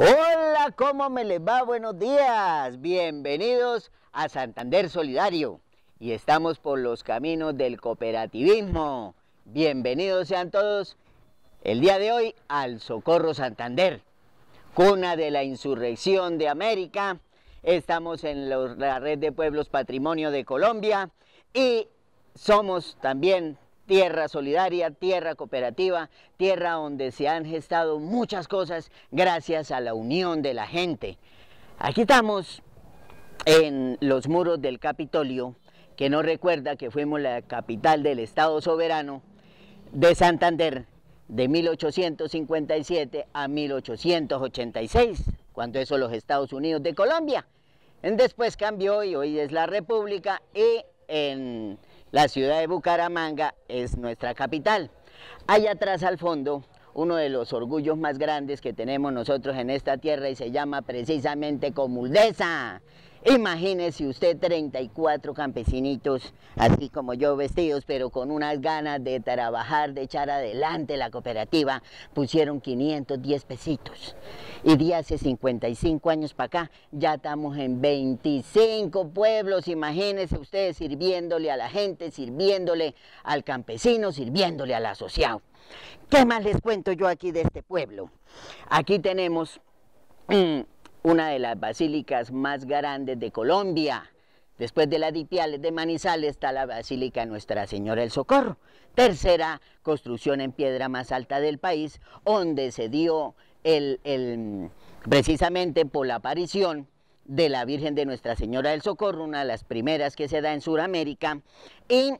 Hola, ¿cómo me les va? Buenos días. Bienvenidos a Santander Solidario. Y estamos por los caminos del cooperativismo. Bienvenidos sean todos el día de hoy al Socorro Santander, cuna de la insurrección de América. Estamos en la red de pueblos patrimonio de Colombia y somos también tierra solidaria, tierra cooperativa, tierra donde se han gestado muchas cosas gracias a la unión de la gente. Aquí estamos en los muros del Capitolio, que no recuerda que fuimos la capital del Estado soberano de Santander de 1857 a 1886, cuando eso los Estados Unidos de Colombia. Después cambió y hoy es la República y en la ciudad de Bucaramanga es nuestra capital. hay atrás al fondo, uno de los orgullos más grandes que tenemos nosotros en esta tierra y se llama precisamente Comuldesa. Imagínese usted 34 campesinitos, así como yo vestidos, pero con unas ganas de trabajar, de echar adelante la cooperativa, pusieron 510 pesitos. Y de hace 55 años para acá, ya estamos en 25 pueblos, imagínese ustedes sirviéndole a la gente, sirviéndole al campesino, sirviéndole al asociado. ¿Qué más les cuento yo aquí de este pueblo? Aquí tenemos... Mm, una de las basílicas más grandes de Colombia. Después de la Dipiales de Manizales está la Basílica Nuestra Señora del Socorro, tercera construcción en piedra más alta del país, donde se dio el, el, precisamente por la aparición de la Virgen de Nuestra Señora del Socorro, una de las primeras que se da en Sudamérica, y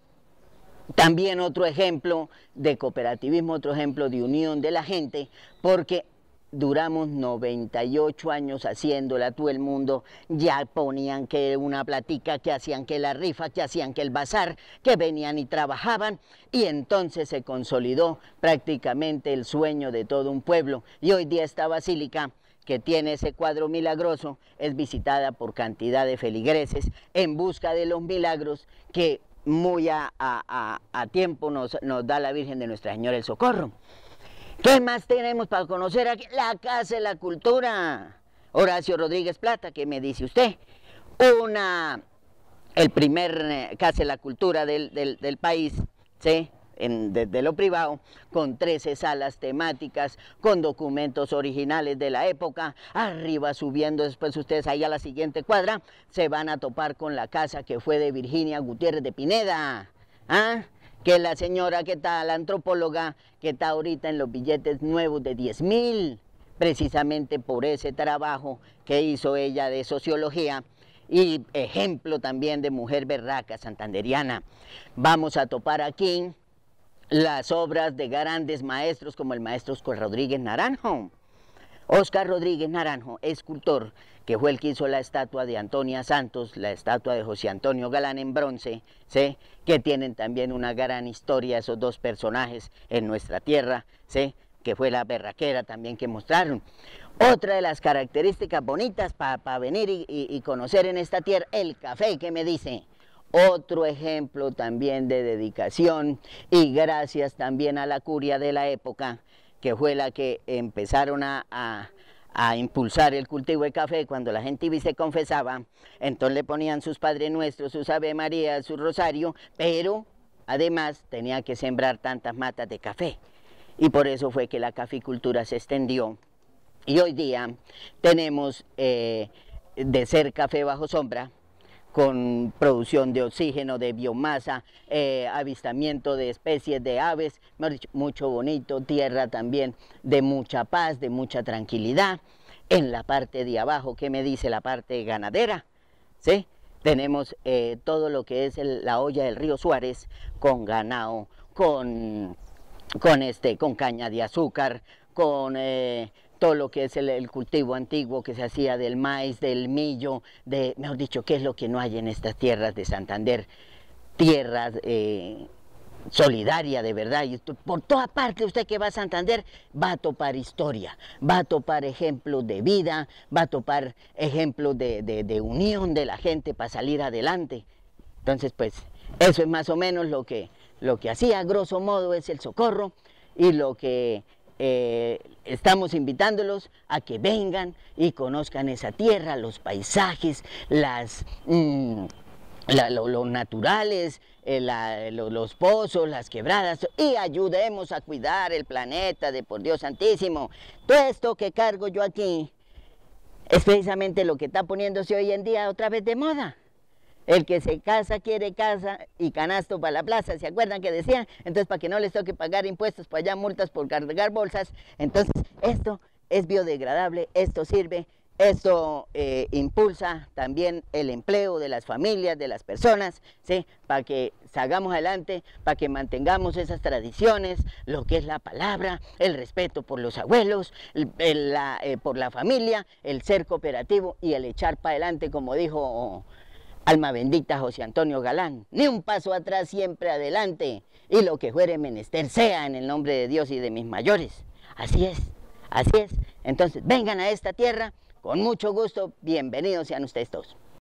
también otro ejemplo de cooperativismo, otro ejemplo de unión de la gente, porque duramos 98 años haciéndola, todo el mundo ya ponían que una platica, que hacían que la rifa, que hacían que el bazar, que venían y trabajaban, y entonces se consolidó prácticamente el sueño de todo un pueblo. Y hoy día esta basílica que tiene ese cuadro milagroso es visitada por cantidad de feligreses en busca de los milagros que muy a, a, tiempo nos, nos da la Virgen de Nuestra Señora el Socorro. ¿Qué más tenemos para conocer aquí? La Casa de la Cultura. Horacio Rodríguez Plata, ¿qué me dice usted? Una, el primer eh, Casa de la Cultura del, país, ¿sí? desde lo privado, con 13 salas temáticas, con documentos originales de la época, arriba subiendo después ustedes ahí a la siguiente cuadra, se van a topar con la casa que fue de Virginia Gutiérrez de Pineda. ¿Ah? que la señora que está, la antropóloga, que está ahorita en los billetes nuevos de 10 mil, precisamente por ese trabajo que hizo ella de sociología y ejemplo también de mujer berraca santanderiana. Vamos a topar aquí las obras de grandes maestros como el maestro Oscar Rodríguez Naranjo. Oscar Rodríguez Naranjo, escultor, que fue el que hizo la estatua de Antonia Santos, la estatua de José Antonio Galán en bronce, ¿sí? que tienen también una gran historia esos dos personajes en nuestra tierra, ¿sí? que fue la berraquera también que mostraron. Otra de las características bonitas para venir y, conocer en esta tierra, el café, que me dice? otro ejemplo también de dedicación y gracias también a la curia de la época, que fue la que empezaron a, a impulsar el cultivo de café, cuando la gente se confesaba, entonces le ponían sus Padre Nuestros, sus Ave María, su Rosario, pero además tenía que sembrar tantas matas de café. Y por eso fue que la caficultura se extendió. Y hoy día tenemos eh, de ser café bajo sombra, con producción de oxígeno, de biomasa, eh, avistamiento de especies de aves, mucho bonito, tierra también de mucha paz, de mucha tranquilidad. En la parte de abajo, ¿qué me dice la parte ganadera? ¿Sí? Tenemos eh, todo lo que es la olla del río Suárez con ganado, con, con, este, con caña de azúcar, con... Eh, todo lo que es el, cultivo antiguo que se hacía del maíz, del millo, de, Me han dicho, qué es lo que no hay en estas tierras de Santander, tierras eh, solidarias de verdad. Y por toda parte usted que va a Santander va a topar historia, va a topar ejemplos de vida, va a topar ejemplos de, de unión de la gente para salir adelante. Entonces, pues, eso es más o menos lo que, lo que hacía, grosso modo, es el socorro y lo que eh, estamos invitándolos a que vengan y conozcan esa tierra, los paisajes, las... Mm, los naturales, eh, los pozos, las quebradas, y ayudemos a cuidar el planeta de por Dios Santísimo. Todo esto que cargo yo aquí es precisamente lo que está poniéndose hoy en día otra vez de moda. El que se casa quiere casa y canasto para la plaza, ¿se acuerdan que decían? Entonces, para que no les toque pagar impuestos para allá, multas por cargar bolsas. Entonces, esto es biodegradable, esto sirve, esto eh, impulsa también el empleo de las familias, de las personas, ¿sí? para que salgamos adelante, para que mantengamos esas tradiciones, lo que es la palabra, el respeto por los abuelos, eh, por la familia, el ser cooperativo y el echar para adelante, como dijo Alma bendita José Antonio Galán, ni un paso atrás, siempre adelante, y lo que fuere menester sea en el nombre de Dios y de mis mayores. Así es, así es. Entonces, vengan a esta tierra, con mucho gusto, bienvenidos sean ustedes todos.